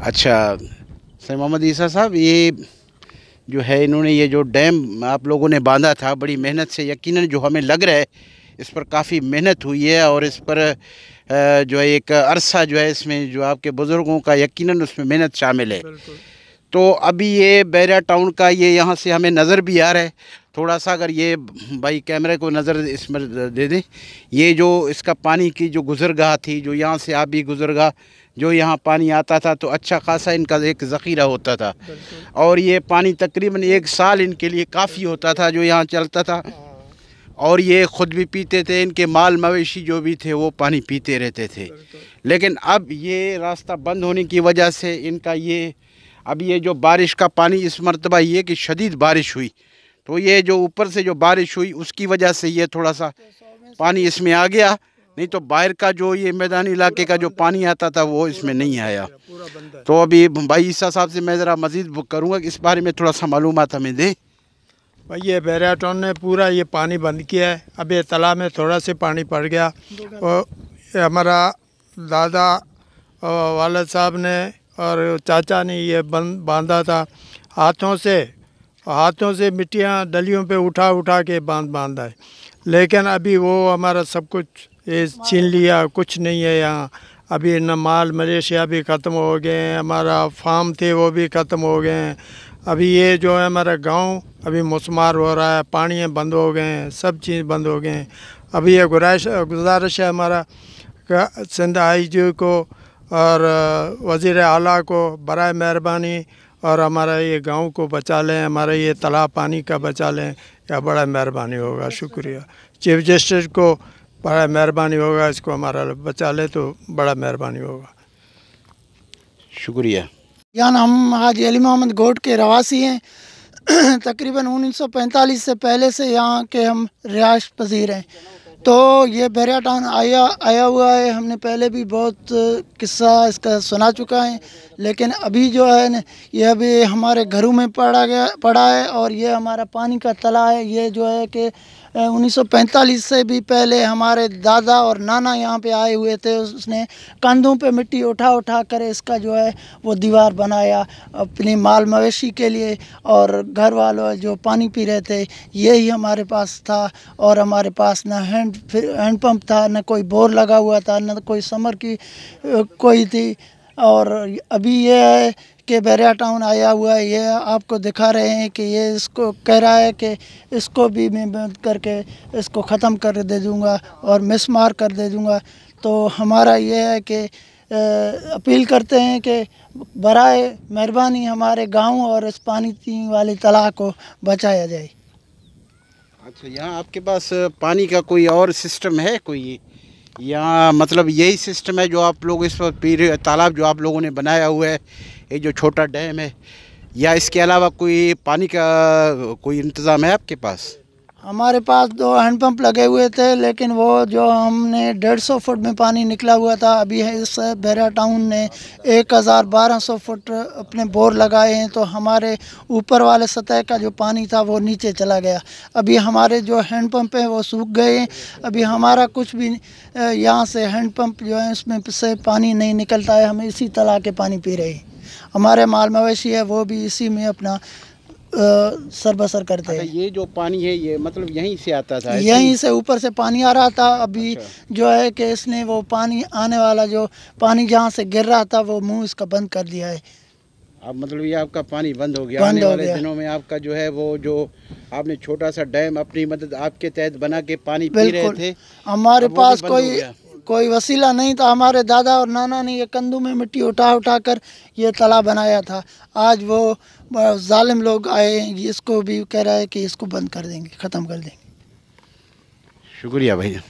اچھا سر محمد عیسیٰ صاحب یہ جو ہے انہوں نے یہ جو ڈیم آپ لوگوں نے باندھا تھا بڑی محنت سے یقیناً جو ہمیں لگ رہا ہے اس پر کافی محنت ہوئی ہے اور اس پر جو ہے ایک عرصہ جو ہے اس میں جو آپ کے بزرگوں کا یقیناً اس میں محنت شامل ہے تو ابھی یہ بیرا ٹاؤن کا یہ یہاں سے ہمیں نظر بھی آ رہا ہے تھوڑا سا اگر یہ بھائی کیمرے کو نظر اس میں دے دیں یہ جو اس کا پانی کی جو گزرگاہ تھی جو یہاں سے آبی گزرگاہ جو یہاں پانی آتا تھا تو اچھا خاصا ان کا ایک ذخیرہ ہوتا تھا اور یہ پانی تقریباً ایک سال ان کے لیے کافی ہوتا تھا جو یہاں چلتا تھا ہاں۔ اور یہ خود بھی پیتے تھے ان کے مال مویشی جو بھی تھے وہ پانی پیتے رہتے تھے لیکن اب یہ راستہ بند ہونے کی وجہ سے ان کا یہ اب یہ جو بارش کا پانی اس مرتبہ یہ کہ شدید بارش ہوئی تو یہ جو اوپر سے جو بارش ہوئی اس کی وجہ سے یہ تھوڑا سا پانی اس میں آ گیا نہیں تو باہر کا جو یہ میدانی علاقے کا جو پانی آتا تھا وہ اس میں نہیں آیا تو ابھی بھائی عیسیٰ صاحب سے میں ذرا مزید بک کروں گا اس بارے میں تھوڑا سا معلومات ہمیں دیں بھائی یہ ٹاؤن نے پورا یہ پانی بند کیا ہے اب یہ تالاب میں تھوڑا سا پانی پڑ گیا اور ہمارا دادا والد صاحب نے اور چاچا نے یہ بند باندھا تھا ہاتھوں سے ہاتھوں سے مٹیاں ڈلیوں پہ اٹھا اٹھا کے باندھ باندھ آئے لیکن ابھی وہ ہمارا سب کچھ چھین لیا کچھ نہیں ہے یہاں ابھی نہ مال ملیشیا بھی ختم ہو گئے ہیں ہمارا فارم تھے وہ بھی ختم ہو گئے ہیں ابھی یہ جو ہے ہمارا گاؤں ابھی مسمار ہو رہا ہے پانی بند ہو گئے ہیں سب چیز بند ہو گئے ہیں ابھی یہ گرائش گزارش ہے ہمارا سندھ آئی جی کو اور وزیر اعلیٰ کو برائے مہربانی اور ہمارا یہ گاؤں کو بچا لیں ہمارا یہ تالاب پانی کا بچا لیں یا بڑا مہربانی ہوگا شکریہ چیف جسٹس کو بڑا مہربانی ہوگا اس کو ہمارا بچا لیں تو بڑا مہربانی ہوگا شکریہ یعنی ہم حاجی علی محمد گھوٹ کے رواسی ہیں تقریباً انیس سو پینتالیس سے پہلے سے یہاں کے ہم رہائش پذیر ہیں تو یہ بری ٹاؤن آیا آیا ہوا ہے ہم نے پہلے بھی بہت قصہ اس کا سنا چکا ہے لیکن ابھی جو ہے نا یہ ابھی ہمارے گھروں میں پڑا گیا پڑا ہے اور یہ ہمارا پانی کا تلا ہے یہ جو ہے کہ انیس سو پینتالیس سے بھی پہلے ہمارے دادا اور نانا یہاں پہ آئے ہوئے تھے اس نے کندھوں پہ مٹی اٹھا اٹھا کر اس کا جو ہے وہ دیوار بنایا اپنی مال مویشی کے لیے اور گھر والوں جو پانی پی رہے تھے یہی ہمارے پاس تھا اور ہمارے پاس نہ ہینڈ ہینڈ پمپ تھا نہ کوئی بور لگا ہوا تھا نہ کوئی سمر کی کوئی تھی اور ابھی یہ ہے کہ بیریا ٹاؤن آیا ہوا ہے یہ آپ کو دکھا رہے ہیں کہ یہ اس کو کہہ رہا ہے کہ اس کو بھی میں بند کر کے اس کو ختم کر دے دوں گا اور مس مار کر دے دوں گا تو ہمارا یہ ہے کہ اپیل کرتے ہیں کہ برائے مہربانی ہمارے گاؤں اور اس پانی تین والی طلاق کو بچایا جائے اچھا یہاں آپ کے پاس پانی کا کوئی اور سسٹم ہے کوئی یہاں مطلب یہی سسٹم ہے جو آپ لوگ اس پر پیر تالاب جو آپ لوگوں نے بنایا ہوا ہے یہ جو چھوٹا ڈیم ہے یا اس کے علاوہ کوئی پانی کا کوئی انتظام ہے آپ کے پاس ہمارے پاس دو ہینڈ پمپ لگے ہوئے تھے لیکن وہ جو ہم نے ڈیڑھ سو فٹ میں پانی نکلا ہوا تھا ابھی ہے اس بیرا ٹاؤن نے ایک ہزار بارہ سو فٹ اپنے بور لگائے ہیں تو ہمارے اوپر والے سطح کا جو پانی تھا وہ نیچے چلا گیا ابھی ہمارے جو ہینڈ پمپ ہیں وہ سوکھ گئے ہیں ابھی ہمارا کچھ بھی یہاں سے ہینڈ پمپ جو ہے اس میں سے پانی نہیں نکلتا ہے ہم اسی طرح کے پانی پی رہے ہیں ہمارے مال مویشی ہے وہ بھی اسی میں اپنا سر بسر کرتے اچھا، ہیں یہ جو پانی ہے یہ مطلب یہیں سے آتا تھا یہیں سے اوپر سے پانی آ رہا تھا ابھی اچھا۔ جو ہے کہ اس نے وہ پانی آنے والا جو پانی جہاں سے گر رہا تھا وہ منہ اس کا بند کر دیا ہے اب مطلب یہ آپ کا پانی بند ہو گیا آنے والے دنوں میں آپ کا جو ہے وہ جو آپ نے چھوٹا سا ڈیم اپنی مدد آپ کے تحت بنا کے پانی پی رہے تھے ہمارے پاس کوئی کوئی وسیلہ نہیں تھا ہمارے دادا اور نانا نے یہ کندوں میں مٹی اٹھا اٹھا کر یہ تلا بنایا تھا آج وہ ظالم لوگ آئے اس کو بھی کہہ رہا ہے کہ اس کو بند کر دیں گے ختم کر دیں گے شکریہ بھائی